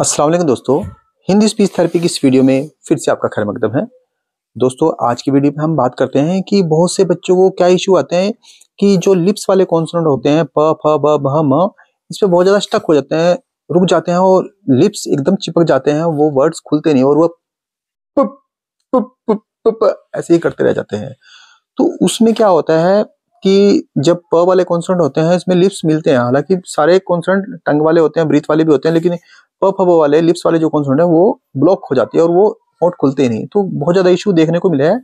असलम दोस्तों Hindi speech therapy की इस वीडियो में फिर से आपका खैर मकदम है दोस्तों आज की वीडियो में हम बात करते हैं कि बहुत से बच्चों को क्या इशू आते हैं कि जो लिप्स वाले कॉन्सोनेंट होते हैं प फ ब भ म इस पर बहुत ज़्यादा स्टक हो जाते हैं रुक जाते हैं और लिप्स एकदम चिपक जाते हैं वो वर्ड्स खुलते नहीं और वह ऐसे ही करते रह जाते हैं तो उसमें क्या होता है कि जब प वाले कॉन्सर्ट होते हैं इसमें लिप्स मिलते हैं हालांकि सारे कॉन्सर्ट टंग वाले होते हैं ब्रीथ वाले भी होते हैं लेकिन प फब वाले लिप्स वाले जो कॉन्सर्ट है वो ब्लॉक हो जाती है और वो होट खुलते ही नहीं तो बहुत ज़्यादा इशू देखने को मिला है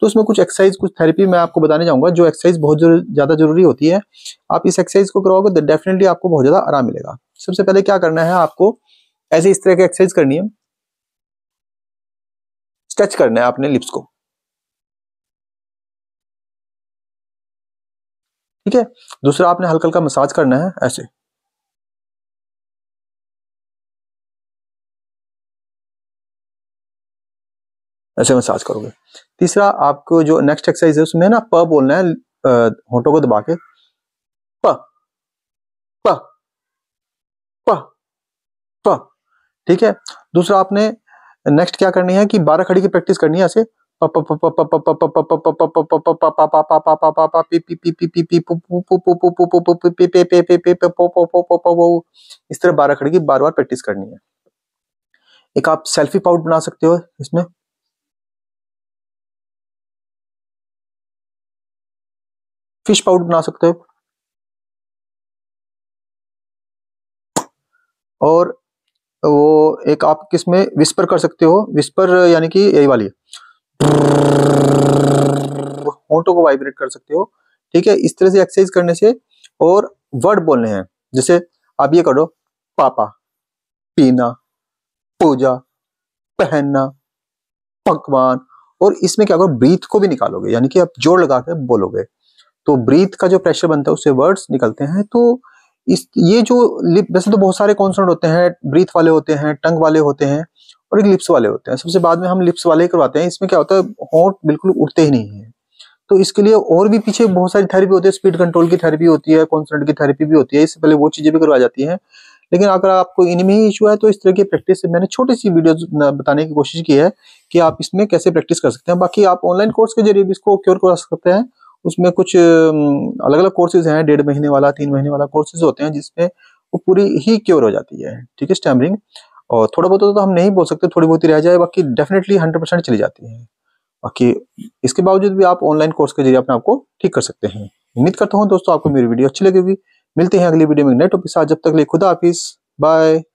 तो उसमें कुछ एक्सरसाइज कुछ थेरेपी मैं आपको बताने जाऊंगा जो एक्सरसाइज बहुत ज़्यादा जरूरी होती है आप इस एक्सरसाइज को करवाओगे तो डेफिनेटली आपको बहुत ज़्यादा आराम मिलेगा सबसे पहले क्या करना है आपको ऐसे इस तरह की एक्सरसाइज करनी है स्ट्रेच करना है आपने लिप्स को ठीक है दूसरा आपने हल्का हल्का मसाज करना है ऐसे ऐसे मसाज करोगे तीसरा आपको जो नेक्स्ट एक्सरसाइज है उसमें ना प बोलना है होटो को दबा के प प प प ठीक है दूसरा आपने नेक्स्ट क्या करनी है कि बारह खड़ी की प्रैक्टिस करनी है ऐसे इस तरह बारह खड़ी की बार बार प्रैक्टिस करनी है एक आप सेल्फी पाउट बना सकते हो इसमें फिश पाउट बना सकते हो और वो एक आप किसमें विस्पर कर सकते हो विस्पर यानी कि यही वाली है होटो को वाइब्रेट कर सकते हो ठीक है इस तरह से एक्सरसाइज करने से और वर्ड बोलने हैं जैसे आप ये करो पापा पीना पूजा पहनना पकवान और इसमें क्या करो ब्रीथ को भी निकालोगे यानी कि आप जोर लगा के बोलोगे तो ब्रीथ का जो प्रेशर बनता है उससे वर्ड्स निकलते हैं तो इस ये जो लिप वैसे तो बहुत सारे कॉन्सोनेंट होते हैं ब्रीथ वाले होते हैं टंग वाले होते हैं और एक लिप्स वाले होते हैं सबसे बाद में हम लिप्स वाले करवाते हैं इसमें क्या होता है होंठ बिल्कुल उड़ते ही नहीं है तो इसके लिए और भी पीछे बहुत सारी थेरेपी होती है स्पीड कंट्रोल की थेरेपी होती है कॉन्सेंट की थेरेपी भी होती है इससे पहले वो चीज़ें भी करवा जाती हैं लेकिन अगर आपको इनमें ही इशू है तो इस तरह की प्रैक्टिस से मैंने छोटी सी वीडियो बताने की कोशिश की है कि आप इसमें कैसे प्रैक्टिस कर सकते हैं बाकी आप ऑनलाइन कोर्स के जरिए भी इसको क्योर करा सकते हैं उसमें कुछ अलग अलग कोर्सेज हैं डेढ़ महीने वाला तीन महीने वाला कोर्सेज होते हैं जिसमें वो पूरी ही क्योर हो जाती है ठीक है स्टैमरिंग और थोड़ा बहुत तो हम नहीं बोल सकते थोड़ी बहुत ही रह जाए बाकी डेफिनेटली हंड्रेड परसेंट चली जाती है बाकी इसके बावजूद भी आप ऑनलाइन कोर्स के जरिए अपने आपको ठीक कर सकते हैं उम्मीद करता हूँ दोस्तों आपको मेरी वीडियो अच्छी लगेगी मिलते हैं अगली वीडियो में नेट टॉपिक साथ जब तक ले खुदा ऑफिस बाय